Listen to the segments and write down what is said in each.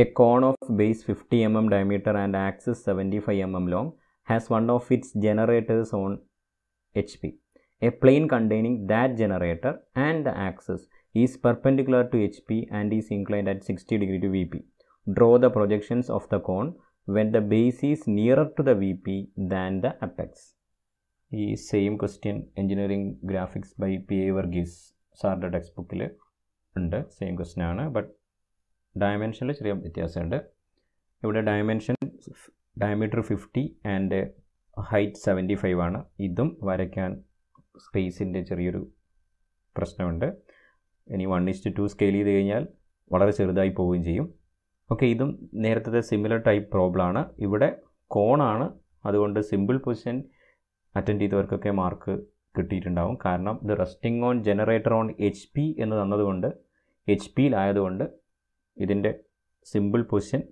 A cone of base 50 mm diameter and axis 75 mm long has one of its generators on HP. A plane containing that generator and the axis is perpendicular to HP and is inclined at 60 degree to VP. Draw the projections of the cone when the base is nearer to the VP than the apex. The same question, engineering graphics by P A A Varghese സാറിൻ്റെ text ബുക്കിൽ ഉണ്ട് same question ആണ് but. ഡയമെൻഷനിൽ ചെറിയ വ്യത്യാസമുണ്ട് ഇവിടെ dimension diameter fifty and height seventy five ആണ് ഇതും വരയ്ക്കാൻ സ്പേസിൻ്റെ ചെറിയൊരു പ്രശ്നമുണ്ട് ഇനി വൺ ഇസ്റ്റ് ടു സ്കെയിൽ ചെയ്ത് കഴിഞ്ഞാൽ വളരെ ചെറുതായി പോവുകയും ചെയ്യും ഓക്കെ ഇതും നേരത്തെ സിമിലർ ടൈപ്പ് പ്രോബ്ലമാണ് ഇവിടെ കോണാണ് അതുകൊണ്ട് സിമ്പിൾ പൊസിഷൻ അറ്റൻഡ് ചെയ്തവർക്കൊക്കെ മാർക്ക് കിട്ടിയിട്ടുണ്ടാവും കാരണം ഇത് resting on generator on H P എന്ന് തന്നതുകൊണ്ട് എച്ച് പിയിലായതുകൊണ്ട് ഇതിൻ്റെ simple position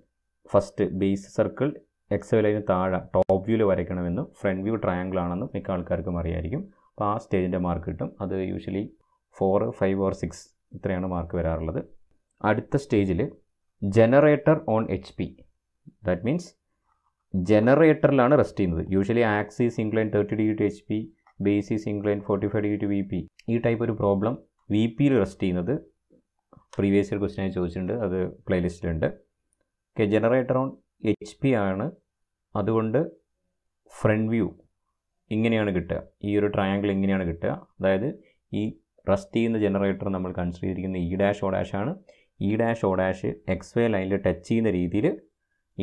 first base circle X ലൈന് താഴെ ടോപ്പ് വ്യൂവിൽ വരയ്ക്കണമെന്നും ഫ്രണ്ട് വ്യൂ ട്രയാങ്കിൾ ആണെന്നും മിക്ക ആൾക്കാർക്കും അറിയായിരിക്കും അപ്പോൾ ആ സ്റ്റേജിൻ്റെ മാർക്ക് കിട്ടും അത് usually four five or six ഇത്രയാണ് മാർക്ക് വരാറുള്ളത് അടുത്ത സ്റ്റേജിൽ generator on H P that means ജനറേറ്ററിലാണ് റെസ്റ്റ് ചെയ്യുന്നത് usually axis incline thirty degree to H P basis incline forty five degree to V P ഈ ടൈപ്പ് ഒരു പ്രോബ്ലം വി പിയിൽ rest ചെയ്യുന്നത് പ്രീവിയസ് ഇയർ ക്വസ്റ്റിനായി ചോദിച്ചിട്ടുണ്ട് അത് പ്ലേലിസ്റ്റിലുണ്ട് okay generator on H P ആണ് അതുകൊണ്ട് ഫ്രണ്ട് വ്യൂ ഇങ്ങനെയാണ് കിട്ടുക ഈ ഒരു ട്രയാങ്കിൾ ഇങ്ങനെയാണ് കിട്ടുക അതായത് ഈ റസ്റ്റ് ചെയ്യുന്ന ജനറേറ്റർ നമ്മൾ കൺസിഡർ ചെയ്തിരിക്കുന്ന ഇ ഡാഷ് ഒ ഡാഷ് ആണ് E dash O dash X Y ലൈനിൽ ടച്ച് ചെയ്യുന്ന രീതിയിൽ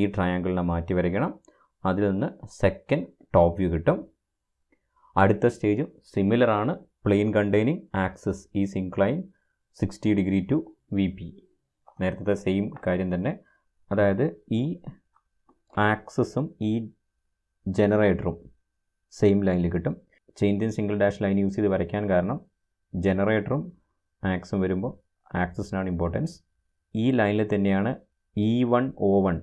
ഈ ട്രയാങ്കിളിനെ മാറ്റി വരയ്ക്കണം അതിൽ നിന്ന് സെക്കൻഡ് ടോപ്പ് വ്യൂ കിട്ടും അടുത്ത സ്റ്റേജും സിമിലർ ആണ് പ്ലെയിൻ കണ്ടെയ്നിങ് ആക്സസ് ഈ incline sixty degree to V P നേരത്തെ സെയിം കാര്യം തന്നെ അതായത് ഈ ആക്സസും ഈ ജനറേറ്ററും സെയിം ലൈനിൽ കിട്ടും in single dash line use ചെയ്ത് വരയ്ക്കാൻ കാരണം ജനറേറ്ററും ആക്സും വരുമ്പോൾ ആക്സസിനാണ് ഇമ്പോർട്ടൻസ് ഈ ലൈനിൽ തന്നെയാണ് ഇ വൺ ഒ വൺ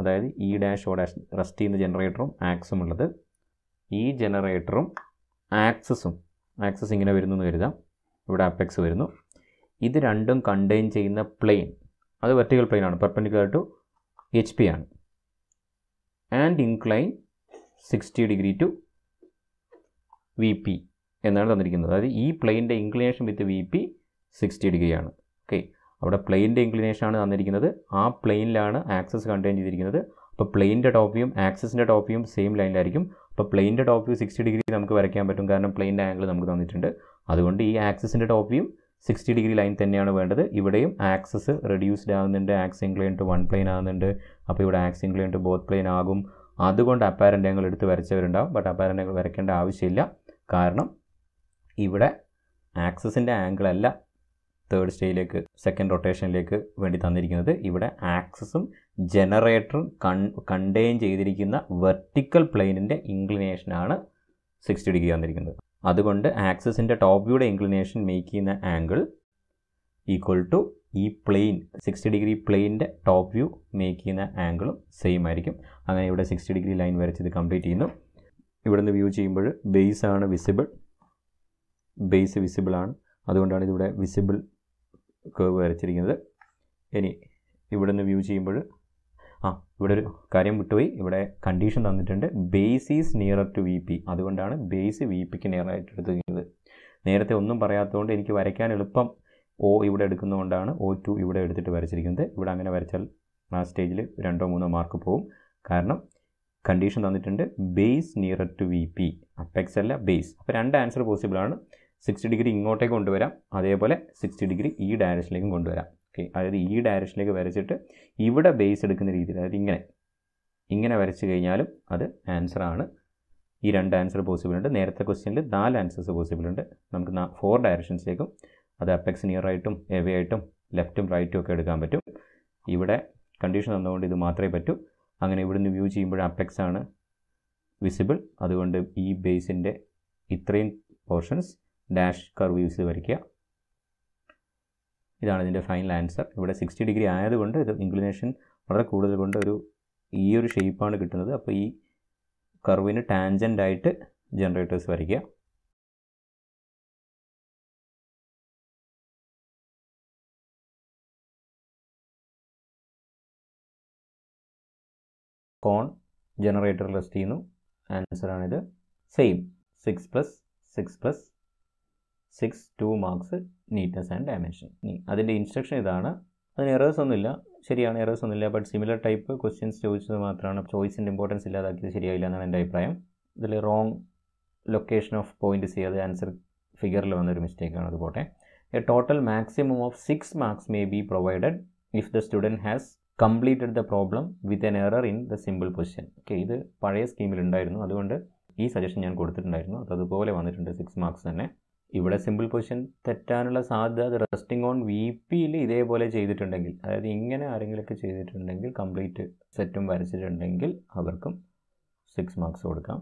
അതായത് E dash O dash rest ചെയ്യുന്ന ജനറേറ്ററും ആക്സും ഉള്ളത് ഈ ജനറേറ്ററും ആക്സസും ആക്സസ് ഇങ്ങനെ വരുന്നു എന്ന് കരുതാം ഇവിടെ അപ്പെക്സ് വരുന്നു ഇത് രണ്ടും കണ്ടെയ്ൻ ചെയ്യുന്ന പ്ലെയിൻ അത് വെർട്ടിക്കൽ പ്ലെയിൻ ആണ് പെർപെൻഡിക്കുലർ ടു എച്ച് പി ആണ് and incline sixty degree to V P എന്നാണ് തന്നിരിക്കുന്നത് അതായത് ഈ പ്ലെയിൻ്റെ inclination with V P sixty degree ആണ് ഓക്കെ അവിടെ പ്ലെയിൻ്റെ ഇൻക്ലിനേഷൻ ആണ് തന്നിരിക്കുന്നത് ആ പ്ലെയിനിലാണ് ആക്സസ് കണ്ടെയ്ൻ ചെയ്തിരിക്കുന്നത് അപ്പോൾ പ്ലെയിൻ്റെ ടോപ്പിയും ആക്സസിൻ്റെ ടോപ്പിയും സെയിം ലൈനിലായിരിക്കും അപ്പോൾ പ്ലെയിൻ്റെ ടോപ്പ് സിക്സ്റ്റി ഡിഗ്രി നമുക്ക് വരയ്ക്കാൻ പറ്റും കാരണം പ്ലെയിൻ്റെ ആംഗിൾ നമുക്ക് തന്നിട്ടുണ്ട് അതുകൊണ്ട് ഈ ആക്സസിൻ്റെ ടോപ്പിയും സിക്സ്റ്റി ഡിഗ്രി ലൈൻ തന്നെയാണ് വേണ്ടത് ഇവിടെയും ആക്സസ് റെഡ്യൂസ്ഡ് ആകുന്നുണ്ട് axis incline to one plane ആകുന്നുണ്ട് അപ്പോൾ ഇവിടെ axis incline to both plane ആകും അതുകൊണ്ട് അപ്പാരൻ്റ് ആംഗിൾ എടുത്ത് വരച്ചവരുണ്ടാവും ബട്ട് അപ്പാരൻ്റ് ആംഗിൾ വരയ്ക്കേണ്ട ആവശ്യമില്ല കാരണം ഇവിടെ ആക്സസിൻ്റെ ആംഗിൾ അല്ല തേർഡ് സ്റ്റേയിലേക്ക് സെക്കൻഡ് റൊട്ടേഷനിലേക്ക് വേണ്ടി തന്നിരിക്കുന്നത് ഇവിടെ ആക്സസും ജനറേറ്ററും കൺ കണ്ടെയ്ൻ ചെയ്തിരിക്കുന്ന വെർട്ടിക്കൽ പ്ലെയിനിൻ്റെ ഇൻക്ലിനേഷനാണ് സിക്സ്റ്റി ഡിഗ്രി തന്നിരിക്കുന്നത് അതുകൊണ്ട് ആക്സസിൻ്റെ ടോപ്പ് വ്യൂടെ ഇൻക്ലിനേഷൻ മേക്ക് ചെയ്യുന്ന ആംഗിൾ ഈക്വൽ ടു ഈ പ്ലെയിൻ സിക്സ്റ്റി ഡിഗ്രി പ്ലെയിൻ്റെ ടോപ്പ് വ്യൂ മേക്ക് ചെയ്യുന്ന ആംഗിളും സെയിം ആയിരിക്കും അങ്ങനെ ഇവിടെ സിക്സ്റ്റി ഡിഗ്രി ലൈൻ വരച്ച് കംപ്ലീറ്റ് ചെയ്യുന്നു നിന്ന് വ്യൂ ചെയ്യുമ്പോൾ ബേസ് ആണ് വിസിബിൾ ബേസ് വിസിബിൾ ആണ് അതുകൊണ്ടാണ് ഇതിവിടെ വിസിബിൾ കേവ് വരച്ചിരിക്കുന്നത് ഇനി ഇവിടുന്ന് വ്യൂ ചെയ്യുമ്പോൾ ആ ഇവിടെ ഒരു കാര്യം വിട്ടുപോയി ഇവിടെ കണ്ടീഷൻ തന്നിട്ടുണ്ട് base is nearer to V P അതുകൊണ്ടാണ് ബേസ് വി പിക്ക് നിയറായിട്ട് എടുത്തിരിക്കുന്നത് നേരത്തെ ഒന്നും പറയാത്തതുകൊണ്ട് എനിക്ക് വരയ്ക്കാൻ എളുപ്പം ഒ ഇവിടെ എടുക്കുന്നതുകൊണ്ടാണ് ഒ ടു ഇവിടെ എടുത്തിട്ട് വരച്ചിരിക്കുന്നത് ഇവിടെ അങ്ങനെ വരച്ചാൽ ആ സ്റ്റേജിൽ രണ്ടോ മൂന്നോ മാർക്ക് പോവും കാരണം കണ്ടീഷൻ തന്നിട്ടുണ്ട് base nearer to V P apex അല്ല ബേസ് അപ്പോൾ രണ്ട് ആൻസർ പോസിബിളാണ് സിക്സ്റ്റി ഡിഗ്രി ഇങ്ങോട്ടേക്ക് കൊണ്ടുവരാം അതേപോലെ സിക്സ്റ്റി ഡിഗ്രി ഈ ഡയറക്ഷനിലേക്കും കൊണ്ടുവരാം ഓക്കെ അതായത് ഈ ഡയറക്ഷനിലേക്ക് വരച്ചിട്ട് ഇവിടെ ബേസ് എടുക്കുന്ന രീതിയിൽ അതായത് ഇങ്ങനെ ഇങ്ങനെ വരച്ച് കഴിഞ്ഞാലും അത് ആൻസറാണ് ഈ രണ്ട് ആൻസർ പോസിബിൾ ഉണ്ട് നേരത്തെ ക്വസ്റ്റ്യനിൽ നാല് ആൻസേഴ്സ് പോസിബിൾ ഉണ്ട് നമുക്ക് ഫോർ ഡയറക്ഷൻസിലേക്കും അത് അപ്പെക്സ് നിയർ ആയിട്ടും എവേ ആയിട്ടും ലെഫ്റ്റും റൈറ്റും ഒക്കെ എടുക്കാൻ പറ്റും ഇവിടെ കണ്ടീഷൻ തന്നുകൊണ്ട് ഇത് മാത്രമേ പറ്റൂ അങ്ങനെ ഇവിടുന്ന് വ്യൂ ചെയ്യുമ്പോൾ അപ്പെക്സ് ആണ് വിസിബിൾ അതുകൊണ്ട് ഈ ബേസിൻ്റെ ഇത്രയും പോർഷൻസ് ഡാഷ് കർവ് യൂസ് ചെയ്ത് വരയ്ക്കുക ഇതാണ് ഇതിൻ്റെ ഫൈനൽ ആൻസർ ഇവിടെ സിക്സ്റ്റി ഡിഗ്രി ആയതുകൊണ്ട് ഇത് ഇൻക്ലിനേഷൻ വളരെ കൂടുതൽ കൊണ്ട് ഒരു ഈ ഒരു ഷേപ്പാണ് കിട്ടുന്നത് അപ്പോൾ ഈ കർവിന് ടാൻജൻ്റായിട്ട് ജനറേറ്റേഴ്സ് വരയ്ക്കുക കോൺ ജനറേറ്റർ ലിസ്റ്റ് ചെയ്യുന്നു ആൻസറാണിത് same six plus six plus six two marks neatness and dimension അതിൻ്റെ ഇൻസ്ട്രക്ഷൻ ഇതാണ് അതിന് എറേഴ്സ് ഒന്നുമില്ല ശരിയാണ് എറേഴ്സ് ഒന്നുമില്ല ബട്ട് സിമിലർ ടൈപ്പ് ക്വസ്റ്റ്യൻസ് ചോദിച്ചത് മാത്രമാണ് ചോയ്സിൻ്റെ ഇമ്പോർട്ടൻസ് ഇല്ലാതാക്കിയത് ശരിയായില്ല എന്നാണ് എൻ്റെ അഭിപ്രായം ഇതിൽ റോങ് ലൊക്കേഷൻ ഓഫ് പോയിൻറ്റ്സ് ചെയ്ത് ആൻസർ ഫിഗറിൽ വന്നൊരു മിസ്റ്റേക്കാണ് അത് a total maximum of six marks may be provided if the student has completed the problem with an error in the simple position okay ഇത് പഴയ സ്കീമിലുണ്ടായിരുന്നു അതുകൊണ്ട് ഈ സജഷൻ ഞാൻ കൊടുത്തിട്ടുണ്ടായിരുന്നു അത് അതുപോലെ വന്നിട്ടുണ്ട് സിക്സ് മാർക്സ് തന്നെ ഇവിടെ സിമ്പിൾ പൊസിഷൻ തെറ്റാനുള്ള സാധ്യത റെസ്റ്റിംഗ് ഓൺ വി പിയിൽ ഇതേപോലെ ചെയ്തിട്ടുണ്ടെങ്കിൽ അതായത് ഇങ്ങനെ ആരെങ്കിലുമൊക്കെ ചെയ്തിട്ടുണ്ടെങ്കിൽ കംപ്ലീറ്റ് സെറ്റും വരച്ചിട്ടുണ്ടെങ്കിൽ അവർക്കും സിക്സ് മാർക്സ് കൊടുക്കാം